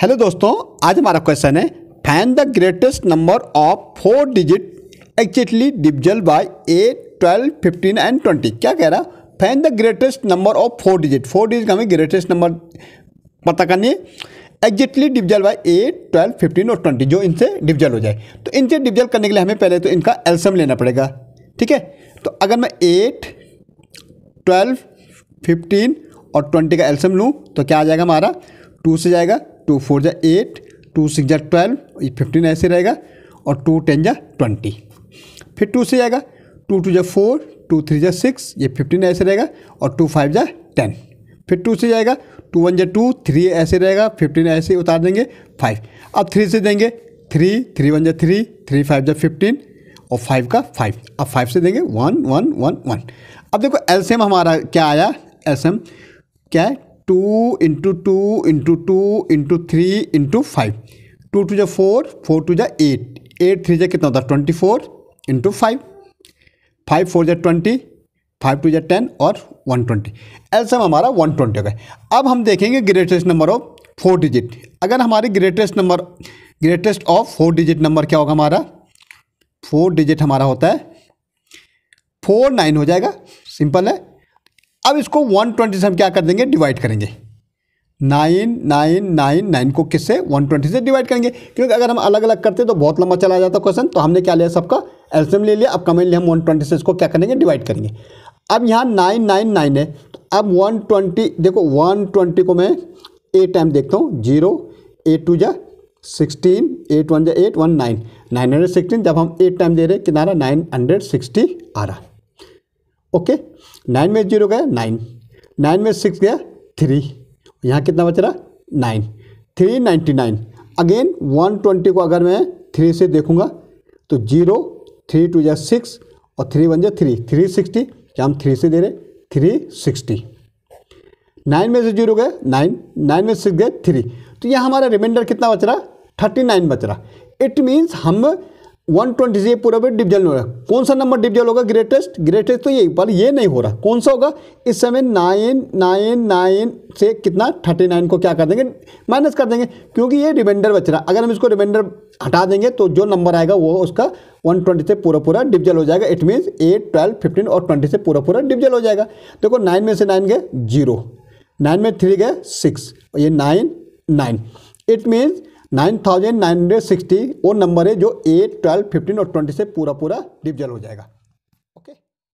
hello दोस्तों आज हमारा क्वेश्चन है find the greatest number of four digit exactly divisible by eight twelve fifteen and twenty क्या कह रहा find the greatest number of four digit four digit का हमें ग्रेटेस्ट नंबर पता करनी है exactly divisible by eight twelve fifteen और twenty जो इनसे डिविजल हो जाए तो इनसे डिविजल करने के लिए हमें पहले तो इनका एल्सम लेना पड़ेगा ठीक है तो अगर मैं एट ट्वेल्व फिफ्टीन और ट्वेंटी का एल्सम लूँ तो क्या आ जाएगा हमारा टू से जाएगा टू फोर जा एट टू सिक्स जा ट्वेल्व ये फिफ्टीन ऐसे रहेगा और टू टेन जा ट्वेंटी फिर टू से आएगा टू टू जा फोर टू थ्री जा सिक्स ये फिफ्टीन ऐसे रहेगा और टू फाइव जा टेन फिर टू से जाएगा टू वन जा टू थ्री ऐसे रहेगा फिफ्टीन ऐसे उतार देंगे फाइव अब थ्री से देंगे थ्री थ्री वन जा थ्री थ्री फाइव जा फिफ्टीन और फाइव का फाइव अब फाइव से देंगे वन वन वन वन अब देखो एल्सियम हमारा क्या आया एल्सियम क्या है two into two into two into three into five two two जै फोर फोर टू जै एट एट थ्री जै कितना होता है twenty four into five five four जै ट्वेंटी फाइव टू जै टेन और वन ट्वेंटी एल्सम हमारा वन ट्वेंटी हो गया अब हम देखेंगे greatest number of four digit अगर हमारी greatest number greatest of four digit number क्या होगा हमारा फोर डिजिट हमारा होता है फोर नाइन हो जाएगा सिंपल है अब इसको वन ट्वेंटी से हम क्या कर देंगे डिवाइड करेंगे नाइन नाइन नाइन नाइन को किससे वन ट्वेंटी से डिवाइड करेंगे क्योंकि अगर हम अलग अलग करते तो बहुत लंबा चला जाता क्वेश्चन तो हमने क्या लिया सबका एल्सियम ले लिया अब लिया हम वन ट्वेंटी से इसको क्या करेंगे डिवाइड करेंगे अब यहाँ नाइन नाइन नाइन है तो अब वन ट्वेंटी देखो वन ट्वेंटी को मैं एट टाइम देखता हूँ जीरो एट टू जा सिक्सटीन एट वन जा eight one nine nine hundred sixteen जब हम एट टाइम दे रहे कितना नाइन हंड्रेड सिक्सटी आ रहा ओके नाइन में जीरो गया नाइन नाइन में सिक्स गया थ्री यहाँ कितना बच रहा nine three ninety nine again one twenty को अगर मैं थ्री से देखूंगा तो जीरो थ्री टू या सिक्स और थ्री वन जो थ्री थ्री सिक्सटी क्या हम थ्री से दे रहे थ्री सिक्सटी नाइन में से जीरो गए नाइन नाइन में सिक्स गए थ्री तो यह हमारा रिमाइंडर कितना बच रहा थर्टी नाइन बच रहा इट मीन्स हम वन ट्वेंटी से पूरा पूरा वेट डिविजन हो रहा है कौन सा नंबर डिविजन होगा ग्रेटेस्ट ग्रेटेस्ट तो यही पर ये नहीं हो रहा कौन सा होगा इस समय नाइन नाइन नाइन से कितना थर्टी नाइन को क्या कर देंगे माइनस कर देंगे क्योंकि ये रिमाइंडर बच रहा अगर हम इसको रिमाइंडर हटा देंगे तो जो नंबर आएगा वो उसका वन ट्वेंटी से पूरा पूरा डिविजल हो जाएगा it means eight twelve fifteen और ट्वेंटी से पूरा पूरा डिविजल हो जाएगा देखो नाइन में से नाइन गए जीरो नाइन में थ्री गए सिक्स ये nine nine it means nine thousand nine hundred sixty वो नंबर है जो एट ट्वेल्व फिफ्टीन और ट्वेंटी से पूरा पूरा डिविजन हो जाएगा